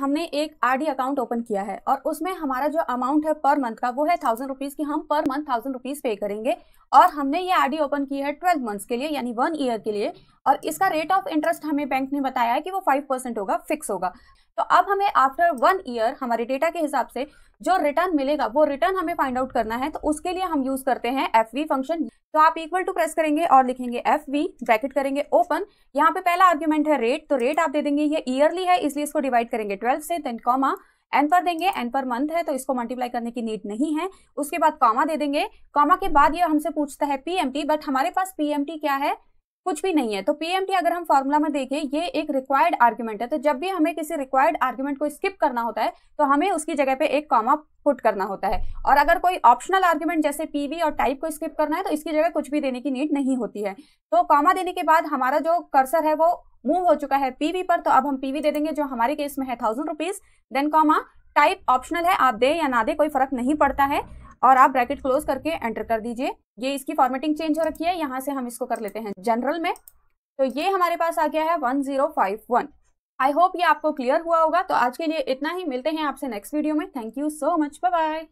हमने एक RD account open किया है और उसमें हमारा जो अमाउंट है पर मंथ का वो है थाउजेंड रुपीज की हम पर मंथ थाउजेंड रुपीज पे करेंगे और हमने ये आरडी ओपन की है ट्वेल्व मंथ्स के लिए यानी वन ईयर के लिए और इसका रेट ऑफ इंटरेस्ट हमें बैंक ने बताया है कि वो फाइव परसेंट होगा फिक्स होगा तो अब हमें आफ्टर वन ईयर हमारे डेटा के हिसाब से जो रिटर्न मिलेगा वो रिटर्न हमें फाइंड आउट करना है तो उसके लिए हम यूज करते हैं एफ फंक्शन तो आप इक्वल टू प्रेस करेंगे और लिखेंगे एफ ब्रैकेट करेंगे ओपन यहाँ पे पहला आर्ग्यूमेंट है रेट तो रेट आप दे देंगे ये ईयरली है इसलिए इसको डिवाइड करेंगे ट्वेल्व से देन कॉमा एन पर देंगे एन पर मंथ है तो इसको मल्टीप्लाई करने की नीड नहीं है उसके बाद कॉमा दे देंगे कॉमा के बाद ये हमसे पूछता है पीएमटी बट हमारे पास पीएमटी क्या है कुछ भी नहीं है तो टी अगर हम फॉर्मूला में देखें ये एक रिक्वायर्ड आर्ग्यूमेंट है तो जब भी हमें किसी रिक्वायर्ड आर्ग्यूमेंट को स्किप करना होता है तो हमें उसकी जगह पे एक कॉमा पुट करना होता है और अगर कोई ऑप्शनल आर्ग्यूमेंट जैसे पीवी और टाइप को स्किप करना है तो इसकी जगह कुछ भी देने की नीड नहीं होती है तो कॉमा देने के बाद हमारा जो कर्सर है वो मूव हो चुका है पीवी पर तो अब हम पीवी दे देंगे जो हमारे केस में है thousand rupees then comma type optional है आप दे या ना दे कोई फर्क नहीं पड़ता है और आप ब्रैकेट क्लोज करके एंटर कर दीजिए ये इसकी फॉर्मेटिंग चेंज हो रखी है यहाँ से हम इसको कर लेते हैं जनरल में तो ये हमारे पास आ गया है one zero five one I hope ये आपको क्लियर हुआ होगा तो आज के लिए इतना ही मिलते हैं आपसे नेक्स्ट वीडियो में thank you so much bye